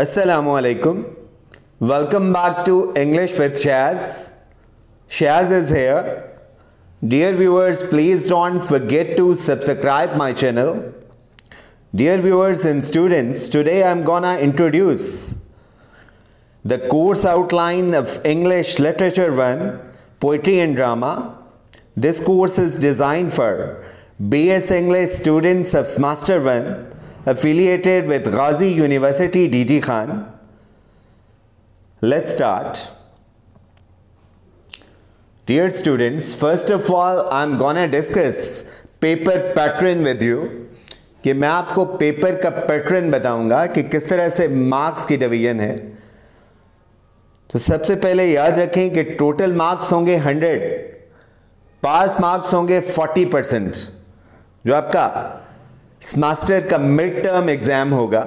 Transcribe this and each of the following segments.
Assalamu alaikum. Welcome back to English with Shaz. Shaz is here. Dear viewers, please don't forget to subscribe my channel. Dear viewers and students, today I'm gonna introduce the course outline of English Literature 1, Poetry and Drama. This course is designed for BS English students of Semester 1 affiliated with Ghazi University, DG Khan. Let's start. Dear students, first of all, I'm gonna discuss paper pattern with you. कि मैं आपको paper का pattern बताऊंगा कि किस तरह से marks की डिवीजन है तो सबसे पहले याद रखें कि टोटल मार्क्स होंगे 100 पास मार्क्स होंगे 40 परसेंट जो आपका मास्टर का मिड टर्म एग्ज़ाम होगा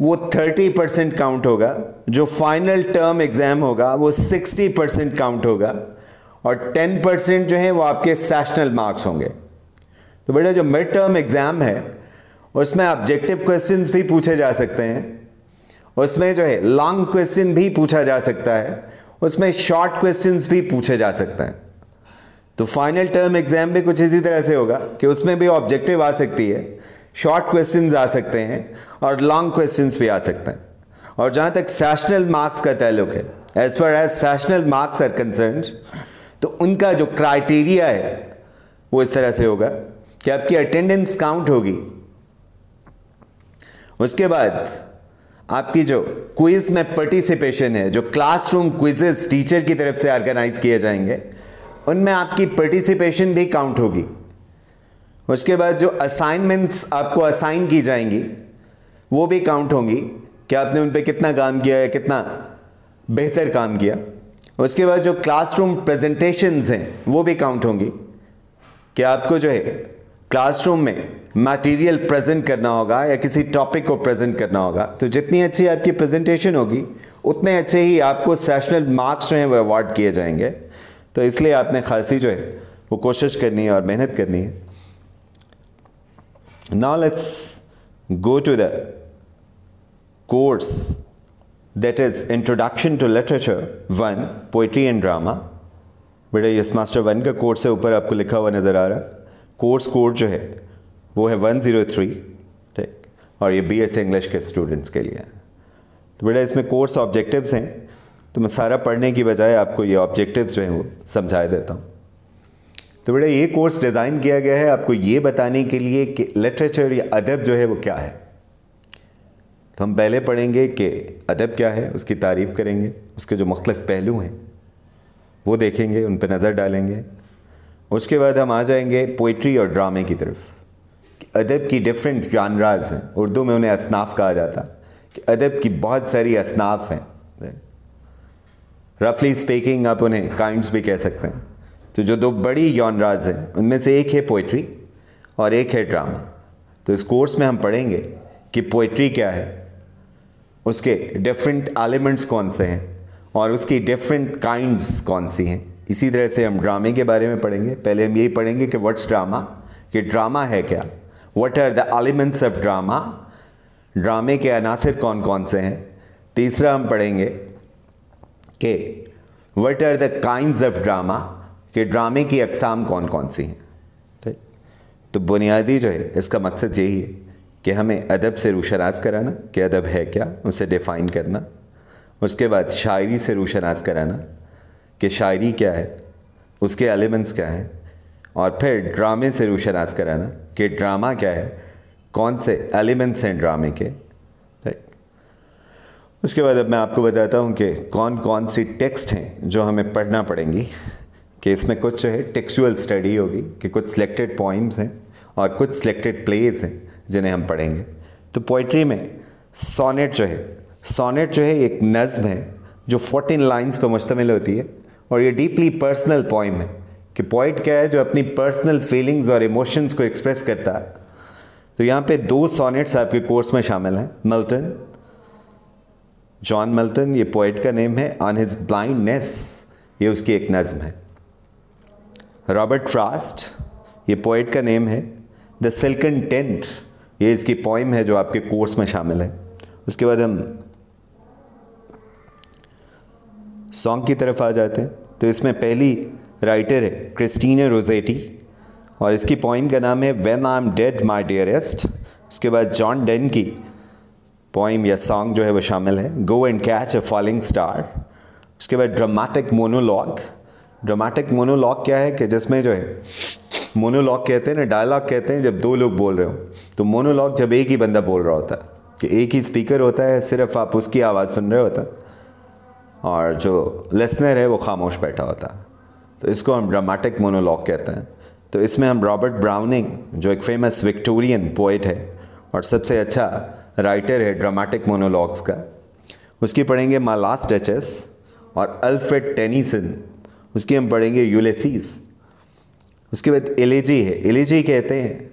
वो 30 परसेंट काउंट होगा जो फाइनल टर्म एग्ज़ाम होगा वो 60 परसेंट काउंट होगा और 10 परसेंट जो है वो आपके सेशनल मार्क्स होंगे तो बेटा जो मिड टर्म एग्ज़ाम है उसमें ऑब्जेक्टिव क्वेश्चंस भी पूछे जा सकते हैं उसमें जो है लॉन्ग क्वेश्चन भी पूछा जा सकता है उसमें शॉर्ट क्वेश्चंस भी पूछे जा सकते हैं तो फाइनल टर्म एग्जाम भी कुछ इसी तरह से होगा कि उसमें भी ऑब्जेक्टिव आ सकती है शॉर्ट क्वेश्चन आ सकते हैं और लॉन्ग क्वेश्चन भी आ सकते हैं और जहाँ तक सैशनल मार्क्स का ताल्लुक है as far as sessional marks are concern तो उनका जो क्राइटेरिया है वो इस तरह से होगा कि आपकी अटेंडेंस काउंट होगी उसके बाद आपकी जो क्विज में पार्टिसिपेशन है जो क्लासरूम क्विजेज टीचर की तरफ से ऑर्गेनाइज किए जाएंगे उनमें आपकी पार्टिसिपेशन भी काउंट होगी उसके बाद जो असाइनमेंट्स आपको असाइन की जाएंगी वो भी काउंट होंगी कि आपने उन पर कितना काम किया है कितना बेहतर काम किया उसके बाद जो क्लासरूम प्रेजेंटेशंस हैं वो भी काउंट होंगी कि आपको जो है क्लासरूम में मटेरियल प्रेजेंट करना होगा या किसी टॉपिक को प्रेजेंट करना होगा तो जितनी अच्छी आपकी प्रेजेंटेशन होगी उतने अच्छे ही आपको सेशनल मार्क्स जो हैं वो अवार्ड किए जाएंगे तो इसलिए आपने खासी जो है वो कोशिश करनी है और मेहनत करनी है now let's go to the course that is introduction to literature one poetry and drama बेटा यस मास्टर वन का कोर्स है ऊपर आपको लिखा हुआ नज़र आ रहा है कोर्स कोड जो है वो है वन थ्री ठीक और ये बी एस इंग्लिश के स्टूडेंट्स के लिए तो बेटा इसमें कोर्स ऑब्जेक्टिव्स हैं तो मैं सारा पढ़ने की बजाय आपको ये ऑब्जेक्टिव्स जो हैं वो समझा देता हूँ तो बेटा ये कोर्स डिज़ाइन किया गया है आपको ये बताने के लिए कि लिटरेचर या अदब जो है वो क्या है तो हम पहले पढ़ेंगे कि अदब क्या है उसकी तारीफ़ करेंगे उसके जो मुख्तफ पहलू हैं वो देखेंगे उन पर नज़र डालेंगे उसके बाद हम आ जाएंगे पोइट्री और ड्रामे की तरफ अदब की डिफरेंट जानराज हैं उर्दू में उन्हें असनाफ कहा जाता कि अदब की बहुत सारी असनाफ हैं रफली स्पीकिंग आप उन्हें काइंड्स भी कह सकते हैं तो जो दो बड़ी यौनराज हैं उनमें से एक है पोइट्री और एक है ड्रामा तो इस कोर्स में हम पढ़ेंगे कि पोइट्री क्या है उसके डिफरेंट एलिमेंट्स कौन से हैं और उसकी डिफरेंट काइंड्स कौन सी हैं इसी तरह से हम ड्रामे के बारे में पढ़ेंगे पहले हम यही पढ़ेंगे कि व्हाट्स ड्रामा कि ड्रामा है क्या what are the elements of drama ड्रामे के अनासर कौन कौन से हैं तीसरा हम पढ़ेंगे के what are the kind of drama कि ड्रामे की अकसाम कौन कौन सी हैं तो बुनियादी जो है इसका मकसद यही है कि हमें अदब से रूशनास कराना कि अदब है क्या उसे डिफ़ाइन करना उसके बाद शायरी से रूशनास कराना कि शायरी क्या है उसके एलिमेंट्स क्या हैं और फिर ड्रामे से रूशनास कराना कि ड्रामा क्या है कौन से एलिमेंट्स हैं ड्रामे के उसके बाद अब मैं आपको बताता हूँ कि कौन कौन सी टेक्स्ट हैं जो हमें पढ़ना पड़ेंगी कि इसमें कुछ जो है टेक्सुअल स्टडी होगी कि कुछ सिलेक्टेड पोइम्स हैं और कुछ सिलेक्टेड प्लेज हैं जिन्हें हम पढ़ेंगे तो पोइट्री में सोनेट जो है सोनेट जो है एक नज़म है जो फोर्टीन लाइन्स पर मुश्तमिल होती है और ये डीपली पर्सनल पोइम है कि पोइट क्या है जो अपनी पर्सनल फीलिंग्स और इमोशंस को एक्सप्रेस करता है तो यहाँ पे दो सोनेट्स आपके कोर्स में शामिल हैं मल्टन जॉन मल्टन ये पोइट का नेम है ऑन हिज ब्लाइंडनेस ये उसकी एक नज़म है रॉबर्ट फ्रास्ट ये पोइट का नेम है द सिल्कन टेंट ये इसकी पोइम है जो आपके कोर्स में शामिल है उसके बाद हम सॉन्ग की तरफ आ जाते हैं तो इसमें पहली राइटर है क्रिस्टीना रोजेटी और इसकी पोइम का नाम है when I am dead my dearest उसके बाद जॉन डेन की पोइम या सॉन्ग जो है वो शामिल है go and catch a falling star उसके बाद ड्रामेटिक मोनोलॉग ड्रामेटिक मोनोलॉग क्या है कि जिसमें जो है मोनोलॉग कहते हैं ना डायलॉग कहते हैं जब दो लोग बोल रहे हो तो मोनोलॉग जब एक ही बंदा बोल रहा होता है कि एक ही स्पीकर होता है सिर्फ आप उसकी आवाज़ सुन रहे होता और जो लिसनर है वो खामोश बैठा होता तो इसको हम ड्रामेटिक मोनोलॉग कहते हैं तो इसमें हम रॉबर्ट ब्राउनिंग जो एक फेमस विक्टोरियन पोइट है और सबसे अच्छा राइटर है ड्रामेटिक मोनोलॉग्स का उसकी पढ़ेंगे मा लास्ट डचेस और अल्फ्रेड टेनिसन उसकी हम पढ़ेंगे यूलेसीस उसके बाद एलेजी है एलेजी कहते हैं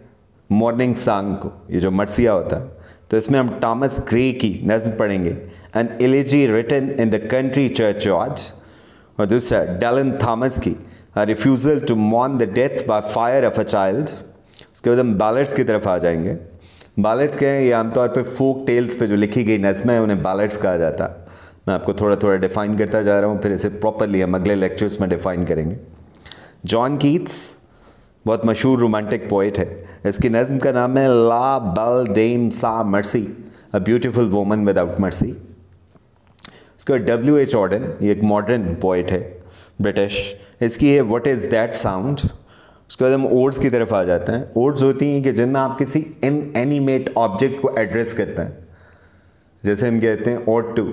मॉर्निंग सांग को ये जो मर्सिया होता है तो इसमें हम टॉमस ग्रे की नज्म पढ़ेंगे an elegy written in the country churchyard और दूसरा डेलन थॉमस की अ रिफ्यूज़ल टू मॉन the death by fire of a child उसके बाद हम बैलेट्स की तरफ आ जाएंगे बालेट्स के हैं ये आमतौर पे फोक टेल्स पे जो लिखी गई नज़में हैं उन्हें बालेट्स कहा जाता है मैं आपको थोड़ा थोड़ा डिफाइन करता जा रहा हूँ फिर इसे प्रॉपरली हम अगले लेक्चर्स में डिफाइन करेंगे जॉन कीट्स बहुत मशहूर रोमांटिक पोइट है इसकी नज़म का नाम है ला बल डेम सा merci a beautiful woman without mercy उसका डब्ल्यू एच ऑर्डन ये एक मॉडर्न पोइट है ब्रिटिश इसकी है वट इज़ दैट साउंड उसके बाद हम ओड्स की तरफ आ जाते हैं ओड्स होती हैं कि जिनमें आप किसी इन एनिमेट ऑब्जेक्ट को एड्रेस करते हैं जैसे हम कहते हैं ode to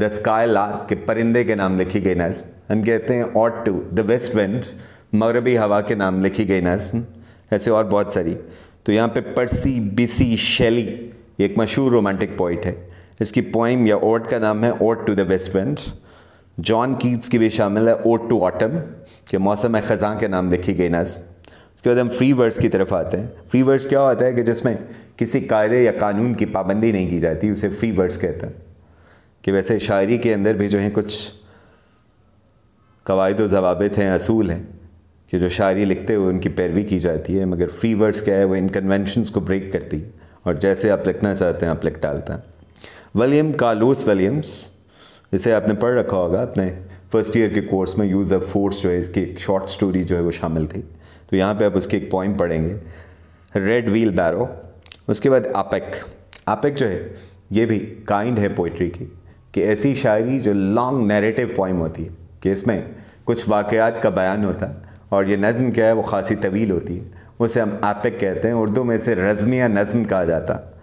the skylark के परिंदे के नाम लिखी गई नज्म हम कहते हैं ode to the west wind मगरबी हवा के नाम लिखी गई नज्म ऐसे और बहुत सारी तो यहाँ पे पर्सी बिसी शैली एक मशहूर रोमांटिक पोइट है इसकी पोइम या ओट का नाम है ode to the west wind John Keats की भी शामिल है ओट टू ऑटम के मौसम ख़ज़ां के नाम लिखी गई नज़म उसके बाद हम फ्री वर्स की तरफ आते हैं फ्री वर्स क्या होता है कि जिसमें किसी कायदे या कानून की पाबंदी नहीं की जाती उसे फ्री वर्स कहते हैं कि वैसे शायरी के अंदर भी जो है कुछ कवायद जवाबित हैं असूल हैं कि जो शायरी लिखते हुए उनकी पैरवी की जाती है मगर फ्री वर्स क्या है वो इन कन्वेंशंस को ब्रेक करती है और जैसे आप लिखना चाहते हैं आप लिख डालते हैं वलीम कालूस वलीम्स जैसे आपने पढ़ रखा होगा अपने फर्स्ट ईयर के कोर्स में यूज़ ऑफ फोर्स जो है इसकी एक शॉर्ट स्टोरी जो है वो शामिल थी तो यहाँ पे आप उसके एक पॉइंट पढ़ेंगे रेड व्हील बैरो उसके बाद आपेक आपेक जो है ये भी काइंड है पोइट्री की कि ऐसी शायरी जो लॉन्ग नैरेटिव पॉइम होती है कि इसमें कुछ वाक़ात का बयान होता है और ये नज़म क्या है वो खासी तवील होती है उसे हम आपेक कहते हैं उर्दू में इसे रज़म या नज़म कहा जाता है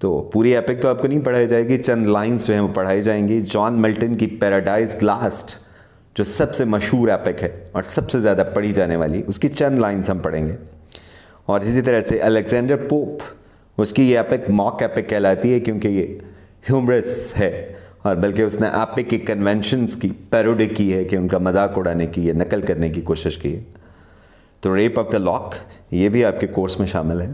तो पूरी एपिक तो आपको नहीं पढ़ाई जाएगी चंद लाइन्स जो हैं वो पढ़ाई जाएंगी जॉन मिल्टन की पैराडाइज लास्ट जो सबसे मशहूर एपिक है और सबसे ज़्यादा पढ़ी जाने वाली उसकी चंद लाइन्स हम पढ़ेंगे और इसी तरह से अलेक्जेंडर पोप उसकी ये एपिक मॉक एपिक कहलाती है क्योंकि ये ह्यूमरस है और बल्कि उसने एपिक के कन्वेंशंस की पैरोडी की है कि उनका मजाक उड़ाने की या नकल करने की कोशिश की है तो रेप ऑफ द लॉक ये भी आपके कोर्स में शामिल है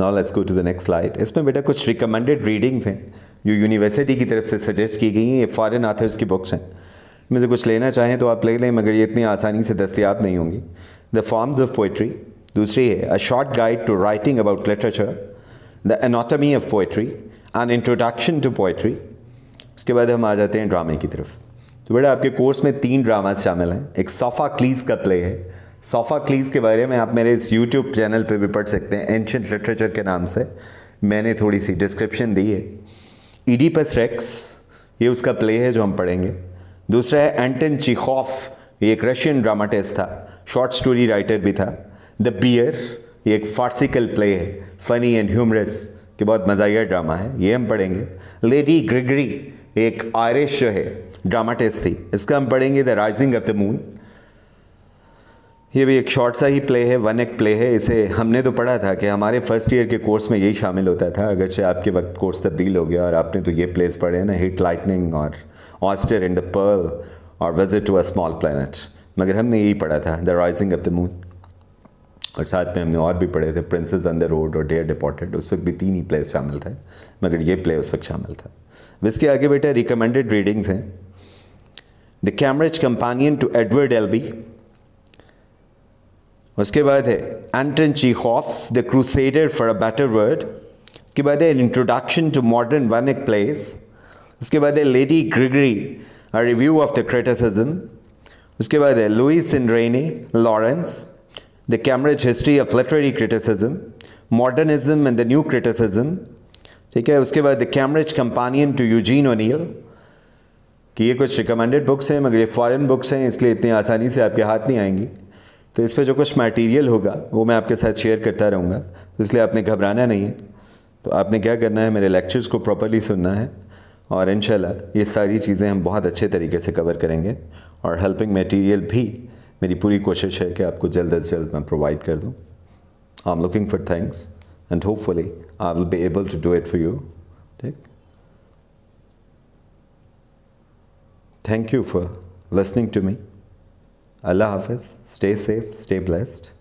now let's go to the next slide इसमें बेटा कुछ रिकमेंडेड रीडिंग्स हैं जो यूनिवर्सिटी की तरफ से सजेस्ट की गई हैं ये फॉरेन आथर्स की बुक्स हैं इनमें से कुछ लेना चाहें तो आप ले लें मगर ये इतनी आसानी से दस्तियाब नहीं होंगी द फॉर्म्स ऑफ पोइट्री दूसरी है a short guide to writing about literature the anatomy of poetry an introduction to poetry उसके बाद हम आ जाते हैं ड्रामे की तरफ तो बेटा आपके कोर्स में तीन ड्रामाज शामिल हैं एक सोफा क्लीज का प्ले है सोफ़ाक्लीज़ के बारे में आप मेरे इस यूट्यूब चैनल पे भी पढ़ सकते हैं एंशंट लिटरेचर के नाम से मैंने थोड़ी सी डिस्क्रिप्शन दी है ईडीपस रेक्स ये उसका प्ले है जो हम पढ़ेंगे दूसरा है एंटन चिखॉफ ये एक रशियन ड्रामाटिस्ट था शॉर्ट स्टोरी राइटर भी था द बियर ये एक फार्सिकल प्ले है फ़नी एंड ह्यूमरस के बहुत मजाया ड्रामा है ये हम पढ़ेंगे लेडी ग्रिगरी एक आयरिश जो है ड्रामाटिस्ट थी इसका हम पढ़ेंगे the rising of the moon ये भी एक शॉर्ट सा ही प्ले है वन एक प्ले है इसे हमने तो पढ़ा था कि हमारे फर्स्ट ईयर के कोर्स में यही शामिल होता था अगर अगरचे आपके वक्त कोर्स तब्दील हो गया और आपने तो ये प्लेस पढ़े ना हिट लाइटनिंग और ऑस्टर इन द पर्ल और visit to a small planet मगर हमने यही पढ़ा था the rising of the moon और साथ में हमने और भी पढ़े थे प्रिंसेस ऑन द रोड और डेयर डिपोर्टेड उस वक्त भी तीन ही प्लेस शामिल थे मगर ये प्ले उस वक्त शामिल था इसके आगे बेटा रिकमेंडेड रीडिंग्स हैं the Cambridge companion to Edward B उसके बाद है Anton of the crusader for a better world उसके बाद है introduction to modern one act plays उसके बाद है lady Gregory a review of the criticism उसके बाद है Louis in Rene Lawrence the Cambridge history of literary criticism modernism and the new criticism ठीक है उसके बाद the Cambridge companion to Eugene O'Neill कि ये कुछ रिकमेंडेड बुक्स हैं मगर ये फॉरेन बुक्स हैं इसलिए इतनी आसानी से आपके हाथ नहीं आएंगी तो इस पर जो कुछ मटेरियल होगा वो मैं आपके साथ शेयर करता रहूँगा तो इसलिए आपने घबराना नहीं है तो आपने क्या करना है मेरे लेक्चर्स को प्रॉपरली सुनना है और इन ये सारी चीज़ें हम बहुत अच्छे तरीके से कवर करेंगे और हेल्पिंग मटेरियल भी मेरी पूरी कोशिश है कि आपको जल्द अज जल्द मैं प्रोवाइड कर दूँ I am looking for thanks and hopefully I will be able to do it for you ठीक thank you for listening to me Allah Hafiz. Stay safe, stay blessed.